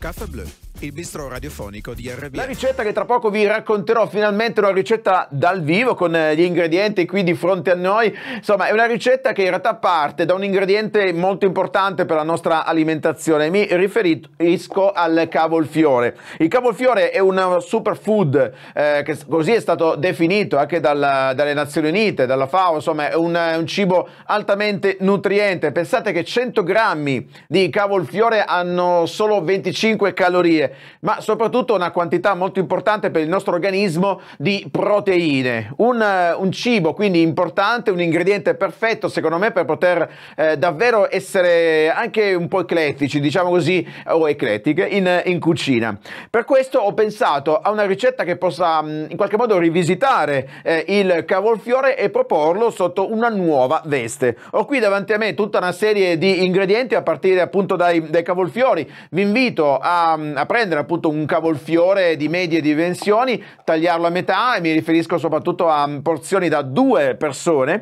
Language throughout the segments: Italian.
Café Bleu. il bistro radiofonico di RB. La ricetta che tra poco vi racconterò finalmente una ricetta dal vivo con eh, gli ingredienti qui di fronte a noi. Insomma, è una ricetta che in realtà parte da un ingrediente molto importante per la nostra alimentazione. Mi riferisco al cavolfiore. Il cavolfiore è un superfood eh, che così è stato definito anche dalla, dalle Nazioni Unite, dalla FAO, insomma, è un, un cibo altamente nutriente. Pensate che 100 grammi di cavolfiore hanno solo 25 calorie ma soprattutto una quantità molto importante per il nostro organismo di proteine. Un, eh, un cibo quindi importante, un ingrediente perfetto secondo me per poter eh, davvero essere anche un po' eclettici, diciamo così, o eclettiche in, in, cucina. Per questo ho pensato a una ricetta che possa in qualche modo rivisitare eh, il cavolfiore e proporlo sotto una nuova veste. Ho qui davanti a me tutta una serie di ingredienti a partire appunto dai, dai cavolfiori. Vi invito a, a prendere prendere appunto un cavolfiore di medie dimensioni, tagliarlo a metà, e mi riferisco soprattutto a mm, porzioni da due persone,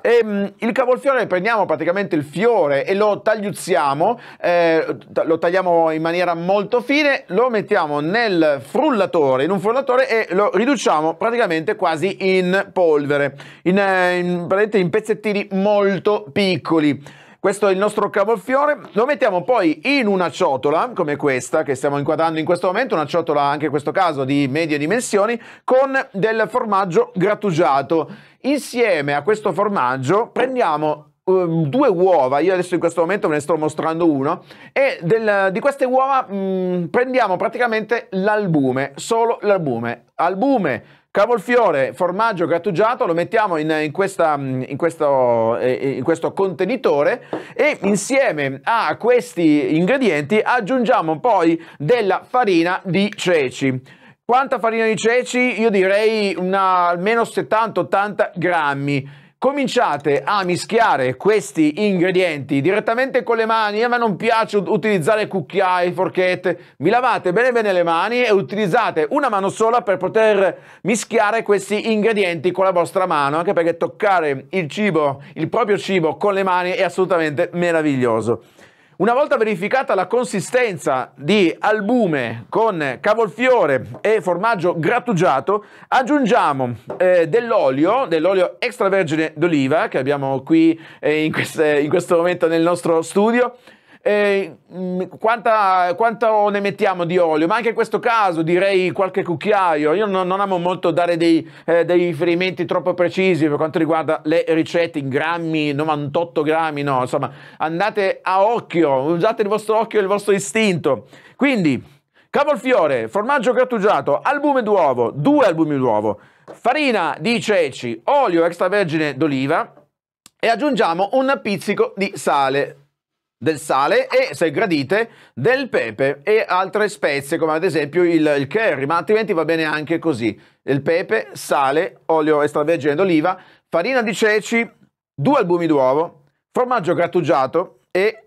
e, ehm, mh, il cavolfiore prendiamo praticamente il fiore e lo tagliuzziamo, eh, lo tagliamo in maniera molto fine, lo mettiamo nel frullatore, in un frullatore e lo riduciamo praticamente quasi in polvere, in, eh, in, in pezzettini molto piccoli. Questo è il nostro cavolfiore. Lo mettiamo poi in una ciotola come questa che stiamo inquadrando in questo momento, una ciotola anche in questo caso di medie dimensioni, con del formaggio grattugiato. Insieme a questo formaggio prendiamo ehm, due uova, io adesso in questo momento ve ne sto mostrando uno, e del, di queste uova mh, mm, prendiamo praticamente l'albume, solo l'albume. Albume, Cavolfiore, formaggio grattugiato, lo mettiamo in, in, questa, mm, in, questo, eh, eh, in, questo, contenitore e insieme a questi ingredienti aggiungiamo poi della farina di ceci. Quanta farina di ceci? Io direi una, almeno 70-80 grammi cominciate a mischiare questi ingredienti direttamente con le mani. A me non piace utilizzare cucchiai, forchette. Vi lavate bene bene le mani e utilizzate una mano sola per poter mischiare questi ingredienti con la vostra mano, anche perché toccare il cibo, il proprio cibo con le mani è assolutamente meraviglioso. Una volta verificata la consistenza di albume con cavolfiore e formaggio grattugiato, aggiungiamo eh, dell'olio, dell'olio extravergine d'oliva che abbiamo qui eh, in, queste, in questo momento nel nostro studio, eh, quanta, quanto ne mettiamo di olio, ma anche in questo caso direi qualche cucchiaio. Io non, non amo molto dare dei, eh, dei, riferimenti troppo precisi per quanto riguarda le ricette in grammi, 98 grammi, no, insomma, andate a occhio, usate il vostro occhio e il vostro istinto. Quindi, cavolfiore, formaggio grattugiato, albume d'uovo, due albumi d'uovo, farina di ceci, olio extravergine d'oliva e aggiungiamo un pizzico di sale del sale e, se gradite, del pepe e altre spezie come ad esempio il, il curry, ma altrimenti va bene anche così. Il pepe, sale, olio extravergine d'oliva, farina di ceci, due albumi d'uovo, formaggio grattugiato e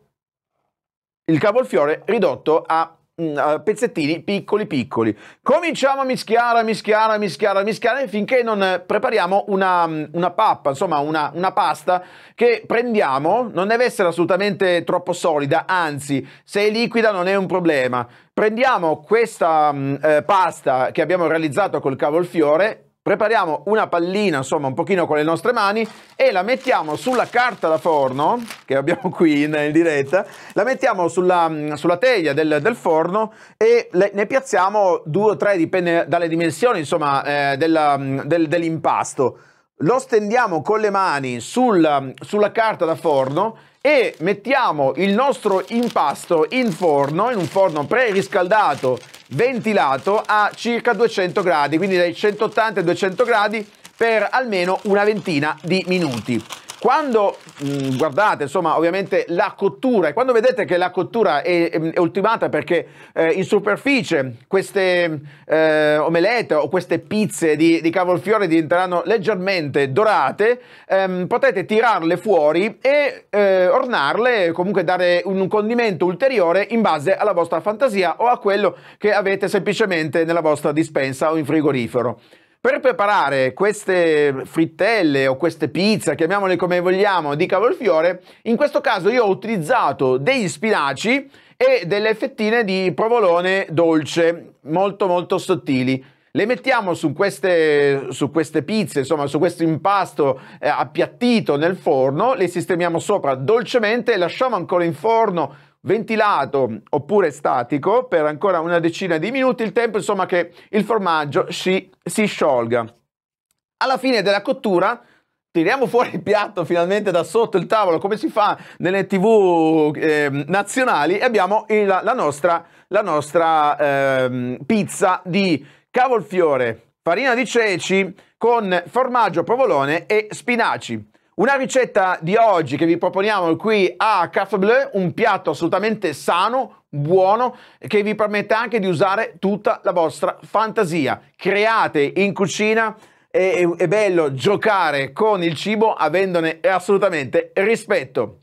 il cavolfiore ridotto a mh, mm, eh, pezzettini piccoli piccoli. Cominciamo a mischiare, a mischiare, a mischiare, a mischiare finché non eh, prepariamo una, mm, una pappa, insomma una, una pasta che prendiamo, non deve essere assolutamente troppo solida, anzi se è liquida non è un problema. Prendiamo questa mh, mm, eh, pasta che abbiamo realizzato col cavolfiore prepariamo una pallina, insomma, un pochino con le nostre mani e la mettiamo sulla carta da forno, che abbiamo qui in, in diretta, la mettiamo sulla, mm, sulla teglia del, del, forno e le, ne piazziamo due o tre, dipende dalle dimensioni, insomma, eh, della, mm, del, dell'impasto. Lo stendiamo con le mani sul, mm, sulla carta da forno e mettiamo il nostro impasto in forno, in un forno preriscaldato, ventilato a circa 200 gradi, quindi dai 180 ai 200 gradi per almeno una ventina di minuti. Quando mh, mm, guardate, insomma, ovviamente la cottura, e quando vedete che la cottura è, mm, è ultimata perché eh, in superficie queste eh, omelette o queste pizze di, di cavolfiore diventeranno leggermente dorate, ehm, potete tirarle fuori e eh, ornarle, comunque dare un condimento ulteriore in base alla vostra fantasia o a quello che avete semplicemente nella vostra dispensa o in frigorifero. Per preparare queste frittelle o queste pizze, chiamiamole come vogliamo, di cavolfiore, in questo caso io ho utilizzato degli spinaci e delle fettine di provolone dolce, molto molto sottili. Le mettiamo su queste, su queste pizze, insomma su questo impasto eh, appiattito nel forno, le sistemiamo sopra dolcemente lasciamo ancora in forno ventilato oppure statico per ancora una decina di minuti, il tempo insomma che il formaggio si, si sciolga. Alla fine della cottura tiriamo fuori il piatto finalmente da sotto il tavolo come si fa nelle tv eh, nazionali e abbiamo il, la nostra, la nostra eh, pizza di cavolfiore, farina di ceci con formaggio provolone e spinaci. Una ricetta di oggi che vi proponiamo qui a Café Bleu, un piatto assolutamente sano, buono, che vi permette anche di usare tutta la vostra fantasia. Create in cucina, è, è bello giocare con il cibo avendone assolutamente rispetto.